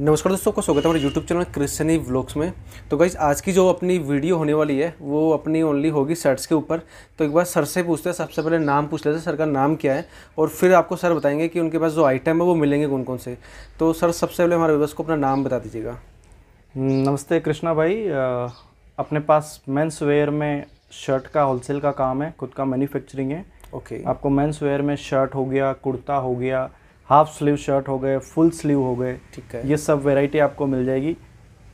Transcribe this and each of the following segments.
नमस्कार दोस्तों को स्वागत है हमारे यूट्यूब चैनल क्रिश्चनी व्लॉग्स में तो गाइज आज की जो अपनी वीडियो होने वाली है वो अपनी ओनली होगी सर्ट्स के ऊपर तो एक बार सर से पूछते हैं सबसे पहले नाम पूछ लेते हैं सर का नाम क्या है और फिर आपको सर बताएंगे कि उनके पास जो आइटम है वो मिलेंगे कौन कौन से तो सर सबसे पहले हमारे व्यवस्था को अपना नाम बता दीजिएगा हम्म, नमस्ते कृष्णा भाई अपने पास मेन्स वेयर में शर्ट का होलसेल का काम है खुद का मैन्युफैक्चरिंग है ओके आपको मेन्स वेयर में शर्ट हो गया कुर्ता हो गया हाफ स्लीव शर्ट हो गए फुल स्लीव हो गए ठीक है ये सब वेराइटी आपको मिल जाएगी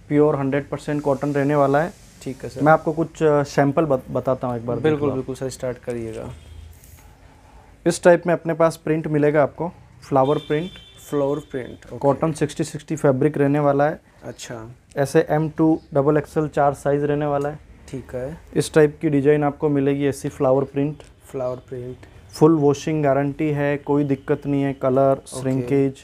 प्योर हंड्रेड परसेंट कॉटन रहने वाला है ठीक है सर मैं आपको कुछ सैंपल बताता हूँ एक बार बिल्कुल बिल्कुल सर स्टार्ट करिएगा इस टाइप में अपने पास प्रिंट मिलेगा आपको flower print flower print cotton sixty sixty fabric रहने वाला है अच्छा ऐसे एम टू डबल एक्सएल चार साइज रहने वाला है ठीक है इस टाइप की डिजाइन आपको मिलेगी ऐसी flower print flower print full washing guarantee है कोई दिक्कत नहीं है colour shrinkage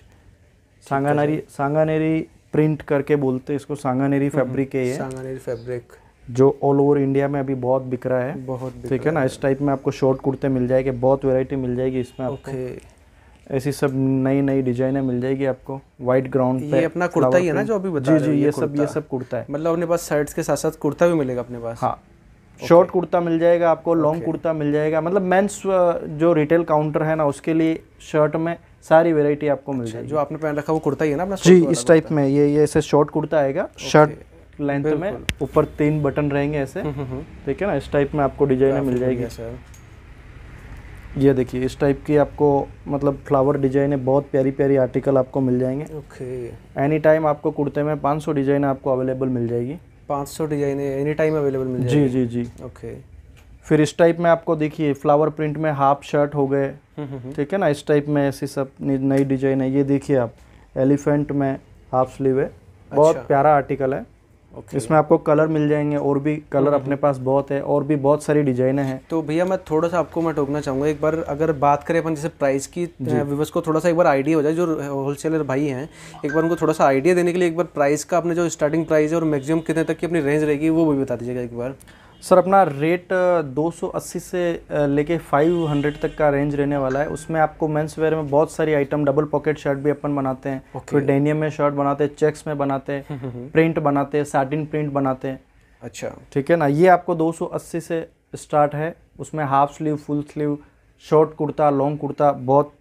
Sanganeri Sanganeri print करके बोलते इसको सांगानेरी फैब्रिक हम्म, है सांगानेरी फैब्रिक जो ऑल ओवर इंडिया में अभी बहुत बिक रहा है बहुत ठीक है ना इस टाइप में आपको शॉर्ट कुर्ते मिल जाएंगे बहुत वेराइटी मिल जाएगी इसमें आपको ऐसी सब नई नई डिजाइने मिल जाएगी आपको वाइट ग्राउंड पे ये अपना कुर्ता ही है ना जो अभी बता जी जी ये सब ये सब कुर्ता है मतलब अपने पास शर्ट्स के साथ साथ कुर्ता भी मिलेगा अपने पास हाँ शॉर्ट कुर्ता मिल जाएगा आपको लॉन्ग कुर्ता मिल जाएगा मतलब मेंस uh, जो रिटेल काउंटर है ना उसके लिए शर्ट में सारी वेरायटी आपको मिल अच्छा, जाएगी जो आपने पहन रखा वो कुर्ता ही है ना अपना जी इस टाइप में ये ये ऐसे शॉर्ट कुर्ता आएगा शर्ट लेंथ में ऊपर तीन बटन रहेंगे ऐसे हम्म, हम्म, हम्म। ठीक है ना इस टाइप में आपको डिजाइने मिल जाएगी सर ये देखिए इस टाइप की आपको मतलब फ्लावर है बहुत प्यारी प्यारी आर्टिकल आपको मिल जाएंगे ओके एनी टाइम आपको कुर्ते में 500 डिजाइन आपको अवेलेबल मिल जाएगी पाँच सौ डिजाइन एनी टाइम अवेलेबल मिल जी जी जी ओके फिर इस टाइप में आपको देखिए फ्लावर प्रिंट में हाफ शर्ट हो गए हम्म, हम्म, हम्म। ठीक है ना इस टाइप में ऐसी सब नई डिजाइन है ये देखिए आप एलिफेंट में हाफ स्लीव है अच्छा। बहुत प्यारा आर्टिकल है okay. इसमें आपको कलर मिल जाएंगे और भी कलर हम्म, अपने हम्म। पास बहुत है और भी बहुत सारी डिजाइने हैं तो भैया मैं थोड़ा सा आपको मैं टोकना चाहूंगा एक बार अगर बात करें अपन जैसे प्राइस की व्यूवर्स को थोड़ा सा एक बार आइडिया हो जाए जो होलसेलर भाई हैं एक बार उनको थोड़ा सा आइडिया देने के लिए एक बार प्राइस का अपने जो स्टार्टिंग प्राइस है और मैक्सिमम कितने तक की अपनी रेंज रहेगी वो भी बता दीजिएगा एक बार सर अपना रेट 280 से लेके 500 तक का रेंज रहने वाला है उसमें आपको मेंस वेयर में बहुत सारी आइटम डबल पॉकेट शर्ट भी अपन बनाते हैं okay. फिर डेनियम में शर्ट बनाते हैं चेक्स में बनाते हैं प्रिंट हम्म, हम्म, हम्म। बनाते हैं साटिन प्रिंट बनाते हैं अच्छा ठीक है ना ये आपको 280 से स्टार्ट है उसमें half sleeve full sleeve short kurta long kurta बहुत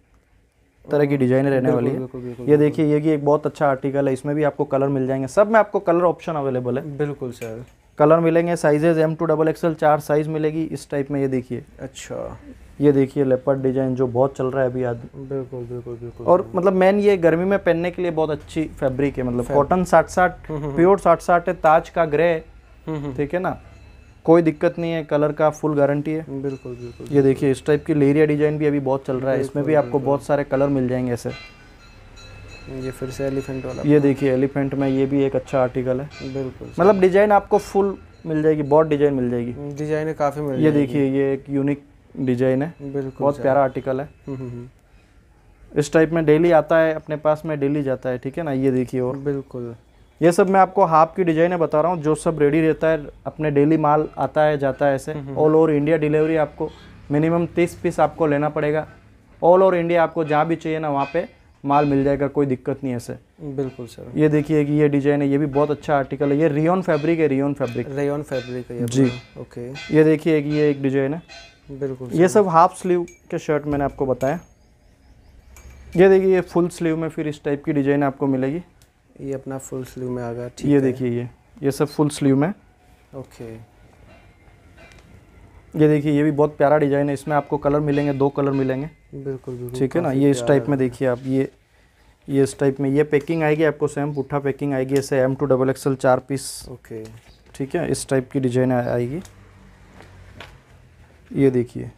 तरह की डिजाइन रहने वाली है ये देखिए ये भी एक बहुत अच्छा आर्टिकल है इसमें भी आपको कलर मिल जाएंगे सब में आपको कलर ऑप्शन अवेलेबल है बिल्कुल सर कलर मिलेंगे sizes M to double XL चार साइज मिलेगी इस टाइप में ये देखिए अच्छा ये देखिए लेपर्ड डिजाइन जो बहुत चल रहा है अभी आज बिल्कुल बिल्कुल बिल्कुल और बिल्कुल। मतलब मैन ये गर्मी में पहनने के लिए बहुत अच्छी फैब्रिक है मतलब कॉटन साठ साठ प्योर हम्म, हम्म, हम्म। साठ साठ है ताज का ग्रे ठीक है ना कोई दिक्कत नहीं है कलर का फुल गारंटी है बिल्कुल बिल्कुल ये देखिए इस टाइप की लेरिया डिजाइन भी अभी बहुत चल रहा है इसमें भी आपको बहुत सारे कलर मिल जाएंगे ऐसे ये फिर से एलिफेंट वाला ये देखिए एलिफेंट में ये भी एक अच्छा आर्टिकल है बिल्कुल मतलब डिजाइन आपको फुल मिल जाएगी बहुत डिजाइन मिल जाएगी डिजाइन काफ़ी मिल ये देखिए ये एक यूनिक डिजाइन है बिल्कुल बहुत प्यारा आर्टिकल है हम्म, हम्म, हम्म। इस टाइप में डेली आता है अपने पास में डेली जाता है ठीक है ना ये देखिए और बिल्कुल ये सब मैं आपको हाफ की डिजाइन बता रहा हूँ जो सब रेडी रहता है अपने डेली माल आता है जाता है ऐसे ऑल ओवर इंडिया डिलीवरी आपको मिनिमम तीस पीस आपको लेना पड़ेगा ऑल ओवर इंडिया आपको जहाँ भी चाहिए ना वहाँ पे माल मिल जाएगा कोई दिक्कत नहीं ऐसे बिल्कुल सर ये देखिए कि ये डिजाइन है ये भी बहुत अच्छा आर्टिकल है ये रियोन फैब्रिक है रियोन फैब्रिक रियोन फैब्रिक है जी ओके ये देखिए कि ये एक डिजाइन है बिल्कुल ये सब हाफ स्लीव के शर्ट मैंने आपको बताया ये देखिए ये फुल स्लीव में फिर इस टाइप की डिजाइन आपको मिलेगी ये अपना फुल स्लीव में आ गया ये देखिए ये ये सब फुल स्लीव में ओके ये देखिए ये भी बहुत प्यारा डिजाइन है इसमें आपको कलर मिलेंगे दो कलर मिलेंगे बिल्कुल ठीक है ना ये इस टाइप में देखिए आप ये ये इस टाइप में ये पैकिंग आएगी आपको सेम पुट्ठा पैकिंग आएगी ऐसे एम टू डबल एक्सएल चार पीस ओके ठीक है इस टाइप की डिजाइन आएगी ये देखिए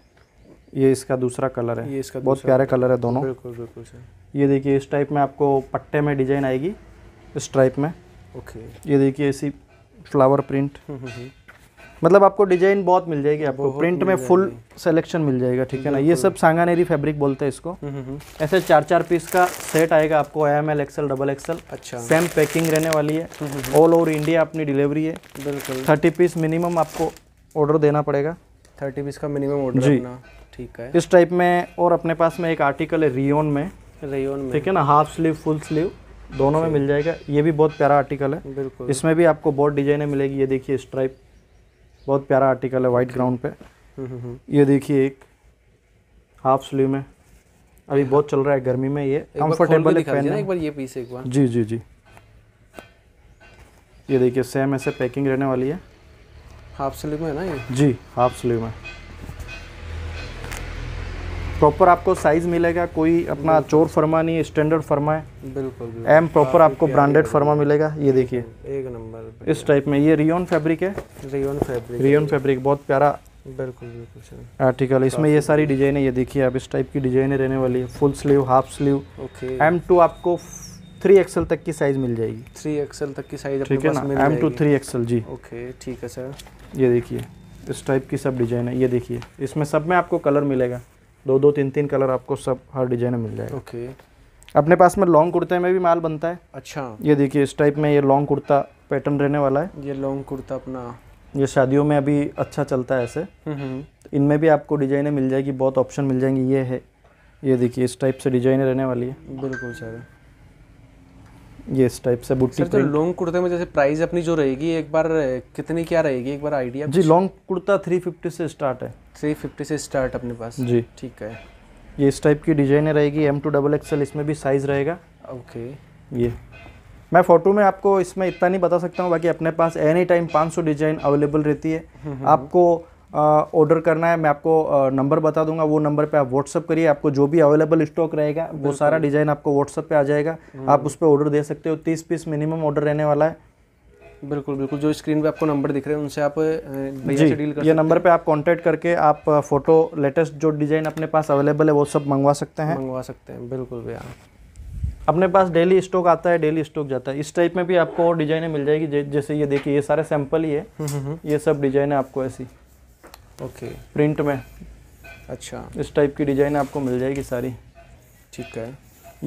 ये इसका दूसरा कलर है ये इसका बहुत प्यारे कलर है दोनों बिल्कुल बिल्कुल सर ये देखिए इस टाइप में आपको पट्टे में डिजाइन आएगी इस टाइप में ओके ये देखिए ऐसी फ्लावर प्रिंट मतलब आपको डिजाइन बहुत मिल जाएगी आपको प्रिंट में फुल सिलेक्शन मिल जाएगा ठीक है ना ये सब सांगानेरी फैब्रिक बोलते हैं इसको हम्म, हम्म, हम्म। ऐसे चार चार पीस का सेट आएगा आपको M L XL double XL अच्छा सेम पैकिंग रहने वाली है ऑल ओवर इंडिया अपनी डिलीवरी है बिल्कुल थर्टी पीस मिनिमम आपको ऑर्डर देना पड़ेगा थर्टी पीस का मिनिमम ऑर्डर जी ठीक है इस टाइप में और अपने पास में एक आर्टिकल है रियोन में रियोन में ठीक है ना हाफ स्लीव फुल स्लीव दोनों में मिल जाएगा ये भी बहुत प्यारा आर्टिकल है बिल्कुल इसमें भी आपको बहुत डिजाइने मिलेगी ये देखिए स्ट्राइप बहुत प्यारा आर्टिकल है वाइट ग्राउंड पे ये देखिए एक हाफ स्लीव में अभी बहुत चल रहा है गर्मी में ये कम्फर्टेबल एक पहनने एक बार ये पीस एक बार जी जी जी ये देखिए सेम ऐसे पैकिंग रहने वाली है हाफ स्लीव में है ना ये जी हाफ स्लीव में प्रॉपर आपको साइज़ मिलेगा कोई अपना चोर फर्मा नहीं स्टैंडर्ड फर्मा है बिल्कुल एम प्रॉपर आपको ब्रांडेड फर्मा मिलेगा ये देखिए एक नंबर इस टाइप में ये रियोन फैब्रिक है रियोन फैब्रिक रियोन फैब्रिक बहुत प्यारा बिल्कुल बिल्कुल आर्टिकल इसमें ये सारी डिजाइन है ये देखिए आप इस टाइप की डिजाइने रहने वाली है full sleeve half sleeve M to आपको थ्री एक्सएल तक की साइज मिल जाएगी थ्री एक्सएल तक की साइज ठीक है एम टू थ्री एक्सएल जी ओके ठीक है सर ये देखिए इस टाइप की सब डिजाइन है ये देखिए इसमें सब में आपको कलर मिलेगा दो दो तीन तीन कलर आपको सब हर डिजाइन में मिल जाएगा ओके अपने पास में लॉन्ग कुर्ते में भी माल बनता है अच्छा ये देखिए इस टाइप में ये लॉन्ग कुर्ता पैटर्न रहने वाला है ये लॉन्ग कुर्ता अपना ये शादियों में अभी अच्छा चलता है ऐसे हम्म, हम्म। इनमें भी आपको डिजाइने मिल जाएगी बहुत ऑप्शन मिल जाएंगी ये है ये देखिए इस टाइप से डिजाइने रहने वाली है बिल्कुल सर ये इस टाइप से बुट्टी तो लॉन्ग कुर्ते में जैसे प्राइस अपनी जो रहेगी एक बार कितनी क्या रहेगी एक बार आइडिया जी लॉन्ग कुर्ता फिफ्टी से स्टार्ट है थ्री फिफ्टी से स्टार्ट अपने पास जी ठीक है ये इस टाइप की डिजाइनें रहेगी एम टू डबल एक्सएल इसमें भी साइज़ रहेगा ओके ये मैं फ़ोटो में आपको इसमें इतना नहीं बता सकता हूँ बाकी अपने पास एनी टाइम 500 डिज़ाइन अवेलेबल रहती है हम्म, हम्म, आपको ऑर्डर करना है मैं आपको नंबर बता दूंगा वो नंबर पे आप व्हाट्सअप करिए आपको जो भी अवेलेबल स्टॉक रहेगा वो सारा डिज़ाइन आपको व्हाट्सअप पे आ जाएगा हम्म, आप उस पर ऑर्डर दे सकते हो तीस पीस मिनिमम ऑर्डर रहने वाला है बिल्कुल बिल्कुल जो स्क्रीन पे आपको नंबर दिख रहे हैं उनसे आप भैया से डील कर ये नंबर पे आप कांटेक्ट करके आप फोटो लेटेस्ट जो डिज़ाइन अपने पास अवेलेबल है वो सब मंगवा सकते हैं मंगवा सकते हैं बिल्कुल भैया अपने पास डेली स्टॉक आता है डेली स्टॉक जाता है इस टाइप में भी आपको डिजाइनें मिल जाएगी जैसे ये देखिए ये सारे सैंपल ही है हम्म, हम्म, हम्म। ये सब डिजाइन है आपको ऐसी ओके प्रिंट में अच्छा इस टाइप की डिजाइन आपको मिल जाएगी सारी ठीक है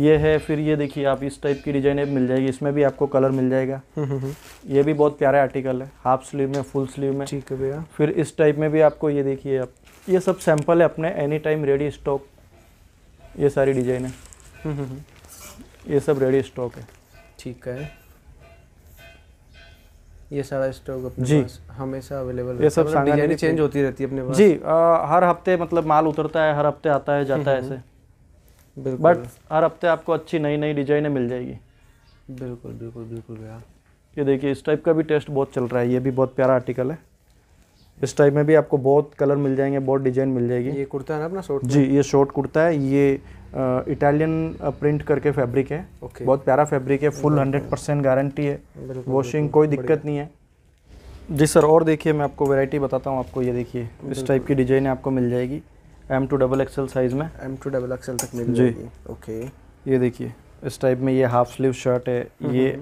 ये है फिर ये देखिए आप इस टाइप की डिजाइन मिल जाएगी इसमें भी आपको कलर मिल जाएगा हम्म, हम्म, हम्म। ये भी बहुत प्यारा आर्टिकल है हाफ स्लीव में फुल स्लीव में ठीक है भैया फिर इस टाइप में भी आपको ये देखिए आप ये सब सैंपल है अपने एनी टाइम रेडी स्टॉक ये सारी डिजाइन है ये सब रेडी स्टॉक है ठीक है ये सारा स्टॉक जी हमेशा अवेलेबल ये सब डिजाइन मतलब चेंज होती रहती है अपने पास जी हर हफ्ते मतलब माल उतरता है हर हफ्ते आता है जाता है ऐसे बट हर हफ्ते आपको अच्छी नई नई डिजाइने मिल जाएगी बिल्कुल बिल्कुल बिल्कुल भैया ये देखिए इस टाइप का भी टेस्ट बहुत चल रहा है ये भी बहुत प्यारा आर्टिकल है इस टाइप में भी आपको बहुत कलर मिल जाएंगे बहुत डिजाइन मिल जाएगी ये कुर्ता है ना अपना शॉर्ट जी ये शॉर्ट कुर्ता है ये इटालियन प्रिंट करके फैब्रिक है ओके। बहुत प्यारा फैब्रिक है फुल हंड्रेड परसेंट गारंटी है वॉशिंग कोई दिक्कत नहीं है जी सर और देखिए मैं आपको वैरायटी बताता हूँ आपको ये देखिए इस टाइप की डिजाइन आपको मिल जाएगी M to double XL size में एम टू डबल एक्सएल तक मिल जी ओके ये देखिए इस टाइप में ये हाफ स्लीव शर्ट है हम्म, ये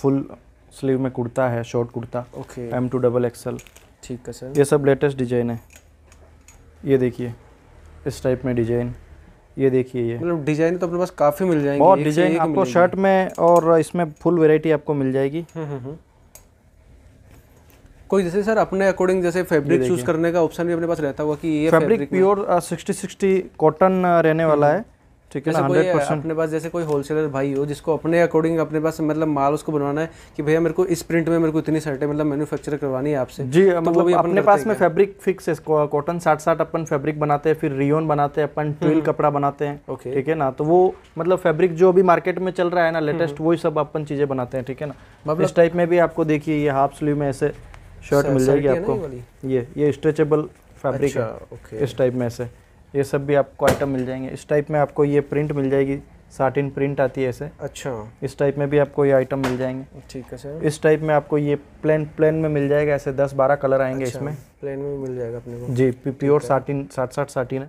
फुल हम्म, स्लीव हम्म। में कुर्ता है short kurta okay M to double XL ठीक है सर ये सब लेटेस्ट डिजाइन है ये देखिए इस टाइप में डिजाइन ये देखिए ये मतलब डिजाइन तो अपने पास काफ़ी मिल जाएंगे और डिजाइन आपको शर्ट में और इसमें फुल वेराइटी आपको मिल जाएगी कोई जैसे सर अपने अकॉर्डिंग जैसे फैब्रिक चूज करने का ऑप्शन भी अपने पास रहता हुआ कि ये fabric pure sixty sixty cotton रहने वाला हम्म। है ठीक है ना हंड्रेड परसेंट uh, अपने पास जैसे कोई होलसेलर भाई हो जिसको अपने अकॉर्डिंग अपने पास मतलब माल उसको बनवाना है कि भैया मेरे को इस प्रिंट में मेरे को इतनी शर्टें मतलब मैन्युफैक्चर करवानी है आपसे जी तो मतलब अपने, अपने पास में फैब्रिक फिक्स है कॉटन साठ साठ अपन फैब्रिक बनाते हैं फिर रियोन बनाते हैं अपन ट्विल हम्म। कपड़ा बनाते हैं ठीक है ना तो वो मतलब फैब्रिक जो अभी मार्केट में चल रहा है ना लेटेस्ट हम्म। वही सब अपन चीज़ें बनाते हैं ठीक है ना मतलब इस टाइप में भी आपको देखिए ये हाफ स्लीव में ऐसे शर्ट मिल जाएगी आपको ये ये स्ट्रेचेबल फैब्रिक अच्छा, है ओके। इस टाइप में से ये सब भी आपको आइटम मिल जाएंगे इस टाइप में आपको ये प्रिंट मिल जाएगी साटिन प्रिंट आती है ऐसे अच्छा इस टाइप में भी आपको ये आइटम मिल जाएंगे ठीक है सर इस टाइप में आपको ये प्लेन प्लेन में मिल जाएगा ऐसे दस बारह कलर आएंगे अच्छा, इसमें प्लेन में मिल जाएगा अपने को जी प्योर साटिन साठ साठ साटिन है